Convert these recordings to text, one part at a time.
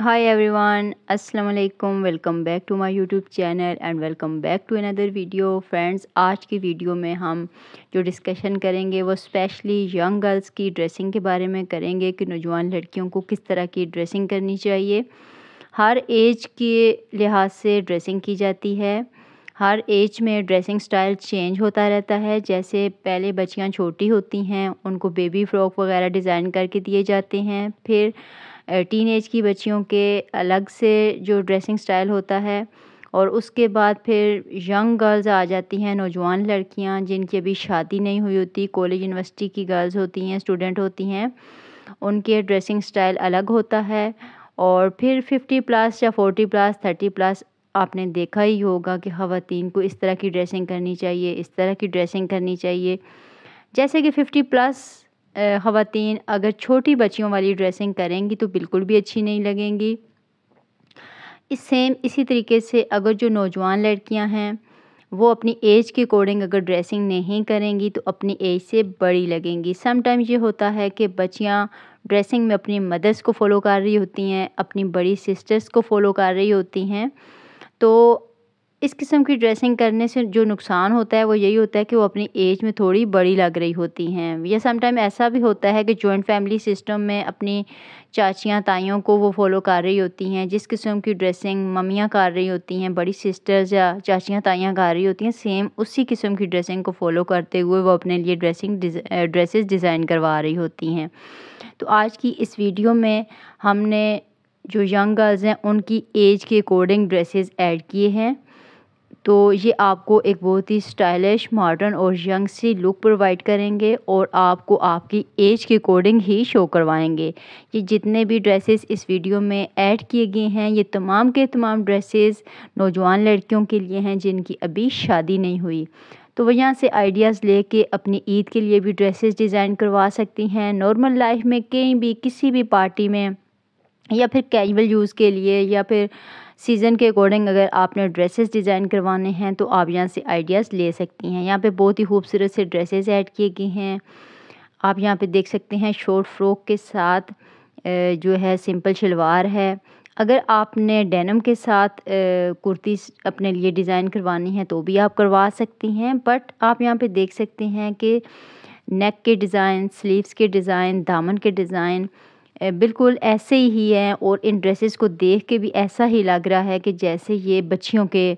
high everyone अस्सलाम वालेकुम welcome back to my YouTube channel and welcome back to another video friends आज की वीडियो में हम जो डिस्कशन करेंगे वो स्पेशली यंग गर्ल्स की ड्रेसिंग के बारे में करेंगे कि नौजवान लड़कियों को किस तरह की ड्रेसिंग करनी चाहिए हर एज के लिहाज से ड्रेसिंग की जाती है हर एज में ड्रेसिंग स्टाइल चेंज होता रहता है जैसे पहले बच्चियाँ छोटी होती हैं उनको बेबी फ्रॉक वगैरह डिज़ाइन करके दिए जाते हैं फिर टीन की बच्चियों के अलग से जो ड्रेसिंग स्टाइल होता है और उसके बाद फिर यंग गर्ल्स आ जाती हैं नौजवान लड़कियां जिनकी अभी शादी नहीं हुई होती कॉलेज यूनिवर्सिटी की गर्ल्स होती हैं स्टूडेंट होती हैं उनके ड्रेसिंग स्टाइल अलग होता है और फिर फिफ्टी प्लस या फोर्टी प्लस थर्टी प्लस आपने देखा ही होगा कि ख़वान को इस तरह की ड्रेसिंग करनी चाहिए इस तरह की ड्रेसिंग करनी चाहिए जैसे कि फ़िफ्टी प्लस ख़वान अगर छोटी बच्चियों वाली ड्रेसिंग करेंगी तो बिल्कुल भी अच्छी नहीं लगेंगी इस सेम इसी तरीके से अगर जो नौजवान लड़कियां हैं वो अपनी एज के अकॉर्डिंग अगर ड्रेसिंग नहीं करेंगी तो अपनी एज से बड़ी लगेंगी समटाइम्स ये होता है कि बच्चियां ड्रेसिंग में अपनी मदर्स को फॉलो कर रही होती हैं अपनी बड़ी सिस्टर्स को फॉलो कर रही होती हैं तो इस किस्म की ड्रेसिंग करने से जो नुकसान होता है वो यही होता है कि वो अपनी एज में थोड़ी बड़ी लग रही होती हैं या समटाइम ऐसा भी होता है कि जॉइंट फैमिली सिस्टम में अपनी चाचियाँ ताइयों को वो फॉलो कर रही होती हैं जिस किस्म की ड्रेसिंग मम्मियाँ कर रही होती हैं बड़ी सिस्टर्स या चाचियाँ ताइयाँ कर रही होती हैं सेम उसी किस्म की ड्रेसिंग को फॉलो करते हुए वो अपने लिए ड्रेसिंग ड्रेसेस डिज़ाइन करवा रही होती हैं तो आज की इस वीडियो में हमने जो यंग गर्ल्स हैं उनकी एज के अकॉर्डिंग ड्रेसेस ऐड किए हैं तो ये आपको एक बहुत ही स्टाइलिश मॉडर्न और यंग सी लुक प्रोवाइड करेंगे और आपको आपकी एज के अकॉर्डिंग ही शो करवाएंगे ये जितने भी ड्रेसेस इस वीडियो में ऐड किए गए हैं ये तमाम के तमाम ड्रेसेस नौजवान लड़कियों के लिए हैं जिनकी अभी शादी नहीं हुई तो वह यहाँ से आइडियाज़ लेके अपनी ईद के लिए भी ड्रेसेस डिज़ाइन करवा सकती हैं नॉर्मल लाइफ में कहीं भी किसी भी पार्टी में या फिर कैजुअल यूज़ के लिए या फिर सीज़न के अकॉर्डिंग अगर आपने ड्रेसेस डिज़ाइन करवाने हैं तो आप यहाँ से आइडियाज़ ले सकती हैं यहाँ पे बहुत ही खूबसूरत से ड्रेसेस ऐड किए गए हैं आप यहाँ पे देख सकते हैं शॉर्ट फ्रॉक के साथ जो है सिंपल शलवार है अगर आपने डेनम के साथ कुर्ती अपने लिए डिज़ाइन करवानी है तो भी आप करवा सकती हैं बट आप यहाँ पे देख सकते हैं कि नेक के डिज़ाइन स्लीव्स के डिज़ाइन दामन के डिज़ाइन बिल्कुल ऐसे ही हैं और इन ड्रेसेस को देख के भी ऐसा ही लग रहा है कि जैसे ये बच्चियों के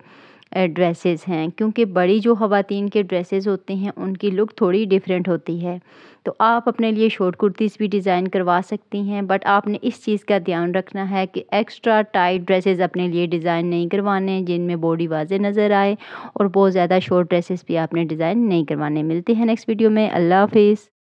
ड्रेसेस हैं क्योंकि बड़ी जो ख़वातीन के ड्रेसेस होते हैं उनकी लुक थोड़ी डिफरेंट होती है तो आप अपने लिए शॉर्ट कुर्तीज़ भी डिज़ाइन करवा सकती हैं बट आपने इस चीज़ का ध्यान रखना है कि एक्स्ट्रा टाइट ड्रेसेस अपने लिए डिज़ाइन नहीं करवाने जिनमें बॉडी वाजे नज़र आए और बहुत ज़्यादा शॉर्ट ड्रेसेस भी आपने डिज़ाइन नहीं करवाने मिलते हैं नेक्स्ट वीडियो में अल्लाह हाफिज़